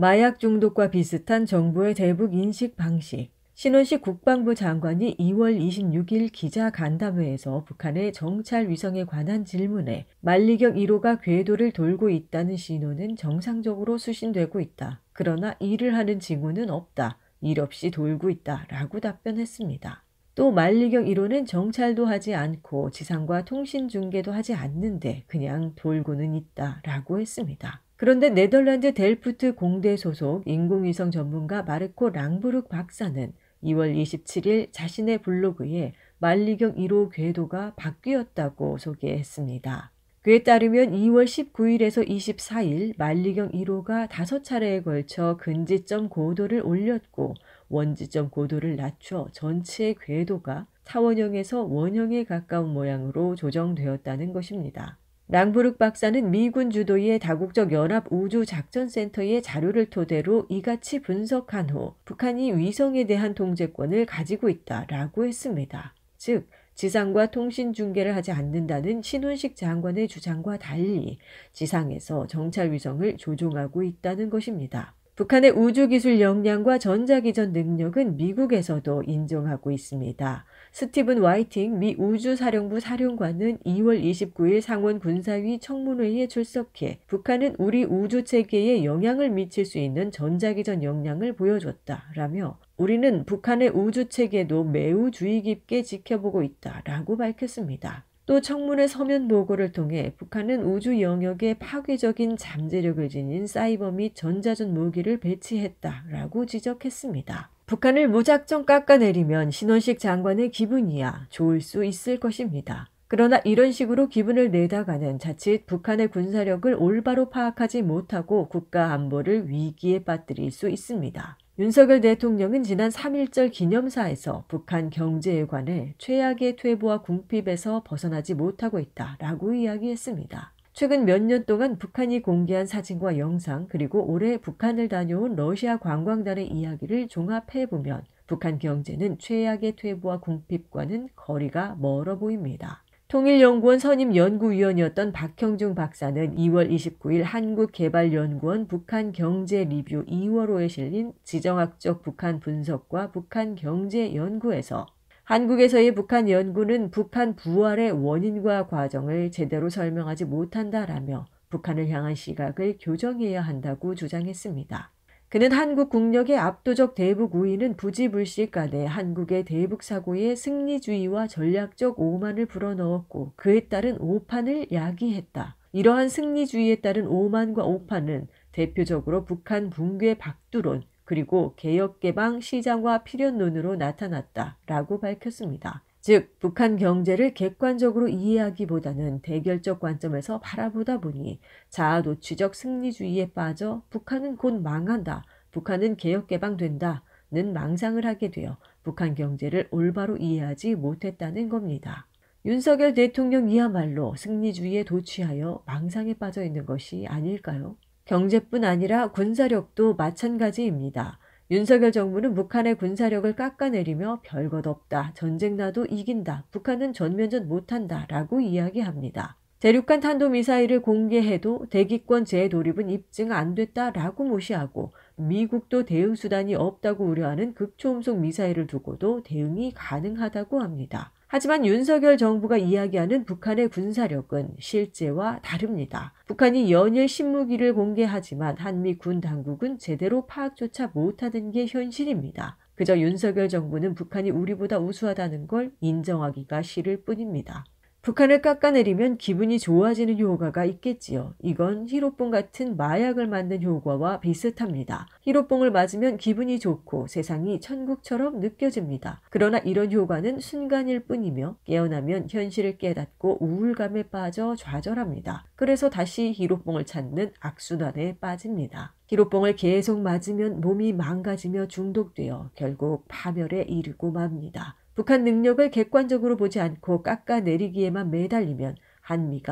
마약 중독과 비슷한 정부의 대북 인식 방식. 신원식 국방부 장관이 2월 26일 기자 간담회에서 북한의 정찰 위성에 관한 질문에 만리경 1호가 궤도를 돌고 있다는 신호는 정상적으로 수신되고 있다. 그러나 일을 하는 징후는 없다. 일 없이 돌고 있다. 라고 답변했습니다. 또 만리경 1호는 정찰도 하지 않고 지상과 통신 중계도 하지 않는데 그냥 돌고는 있다. 라고 했습니다. 그런데 네덜란드 델프트 공대 소속 인공위성 전문가 마르코 랑브르 박사는 2월 27일 자신의 블로그에 만리경 1호 궤도가 바뀌었다고 소개했습니다. 그에 따르면 2월 19일에서 24일 만리경 1호가 5차례에 걸쳐 근지점 고도를 올렸고 원지점 고도를 낮춰 전체 궤도가 타원형에서 원형에 가까운 모양으로 조정되었다는 것입니다. 랑부룩 박사는 미군 주도의 다국적 연합 우주작전센터의 자료를 토대로 이같이 분석한 후 북한이 위성에 대한 통제권을 가지고 있다라고 했습니다. 즉, 지상과 통신 중계를 하지 않는다는 신원식 장관의 주장과 달리 지상에서 정찰 위성을 조종하고 있다는 것입니다. 북한의 우주기술 역량과 전자기전 능력은 미국에서도 인정하고 있습니다. 스티븐 와이팅 미 우주사령부 사령관은 2월 29일 상원 군사위 청문회에 출석해 북한은 우리 우주 체계에 영향을 미칠 수 있는 전자기전 역량을 보여줬다라며 우리는 북한의 우주 체계도 매우 주의 깊게 지켜보고 있다라고 밝혔습니다. 또 청문회 서면 보고를 통해 북한은 우주 영역에 파괴적인 잠재력을 지닌 사이버 및 전자전 무기를 배치했다라고 지적했습니다. 북한을 무작정 깎아내리면 신원식 장관의 기분이야 좋을 수 있을 것입니다. 그러나 이런 식으로 기분을 내다가는 자칫 북한의 군사력을 올바로 파악하지 못하고 국가 안보를 위기에 빠뜨릴 수 있습니다. 윤석열 대통령은 지난 3.1절 기념사에서 북한 경제에 관해 최악의 퇴보와 궁핍에서 벗어나지 못하고 있다 라고 이야기했습니다. 최근 몇 년 동안 북한이 공개한 사진과 영상 그리고 올해 북한을 다녀온 러시아 관광단의 이야기를 종합해보면 북한 경제는 최악의 퇴보와 궁핍과는 거리가 멀어 보입니다. 통일연구원 선임 연구위원이었던 박형중 박사는 2월 29일 한국개발연구원 북한 경제 리뷰 2월호에 실린 지정학적 북한 분석과 북한 경제 연구에서 한국에서의 북한 연구는 북한 부활의 원인과 과정을 제대로 설명하지 못한다라며 북한을 향한 시각을 교정해야 한다고 주장했습니다. 그는 한국 국력의 압도적 대북 우위는 부지불식간에 한국의 대북 사고에 승리주의와 전략적 오만을 불어넣었고 그에 따른 오판을 야기했다. 이러한 승리주의에 따른 오만과 오판은 대표적으로 북한 붕괴 박두론 그리고 개혁개방 시장화 필연론으로 나타났다라고 밝혔습니다. 즉, 북한 경제를 객관적으로 이해하기보다는 대결적 관점에서 바라보다 보니 자아도취적 승리주의에 빠져 북한은 곧 망한다, 북한은 개혁개방된다, 는 망상을 하게 되어 북한 경제를 올바로 이해하지 못했다는 겁니다. 윤석열 대통령이야말로 승리주의에 도취하여 망상에 빠져 있는 것이 아닐까요? 경제뿐 아니라 군사력도 마찬가지입니다. 윤석열 정부는 북한의 군사력을 깎아내리며 별것 없다. 전쟁 나도 이긴다. 북한은 전면전 못한다. 라고 이야기합니다. 대륙간 탄도미사일을 공개해도 대기권 재도입은 입증 안 됐다라고 무시하고 미국도 대응 수단이 없다고 우려하는 극초음속 미사일을 두고도 대응이 가능하다고 합니다. 하지만 윤석열 정부가 이야기하는 북한의 군사력은 실제와 다릅니다. 북한이 연일 신무기를 공개하지만 한미 군 당국은 제대로 파악조차 못하는 게 현실입니다. 그저 윤석열 정부는 북한이 우리보다 우수하다는 걸 인정하기가 싫을 뿐입니다. 북한을 깎아내리면 기분이 좋아지는 효과가 있겠지요. 이건 히로뽕 같은 마약을 만든 효과와 비슷합니다. 히로뽕을 맞으면 기분이 좋고 세상이 천국처럼 느껴집니다. 그러나 이런 효과는 순간일 뿐이며 깨어나면 현실을 깨닫고 우울감에 빠져 좌절합니다. 그래서 다시 히로뽕을 찾는 악순환에 빠집니다. 히로뽕을 계속 맞으면 몸이 망가지며 중독되어 결국 파멸에 이르고 맙니다. 북한 능력을 객관적으로 보지 않고 깎아내리기에만 매달리면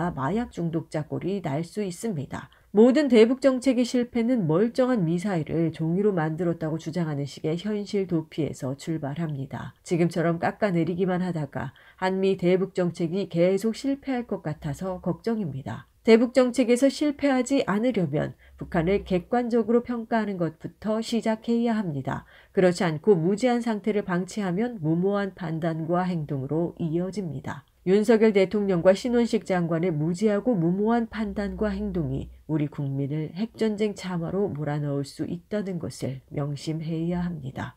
한미가 마약 중독자 꼴이 날 수 있습니다. 모든 대북 정책의 실패는 멀쩡한 미사일을 종이로 만들었다고 주장하는 식의 현실 도피에서 출발합니다. 지금처럼 깎아내리기만 하다가 한미 대북 정책이 계속 실패할 것 같아서 걱정입니다. 대북 정책에서 실패하지 않으려면 북한을 객관적으로 평가하는 것부터 시작해야 합니다. 그렇지 않고 무지한 상태를 방치하면 무모한 판단과 행동으로 이어집니다. 윤석열 대통령과 신원식 장관의 무지하고 무모한 판단과 행동이 우리 국민을 핵전쟁 참화로 몰아넣을 수 있다는 것을 명심해야 합니다.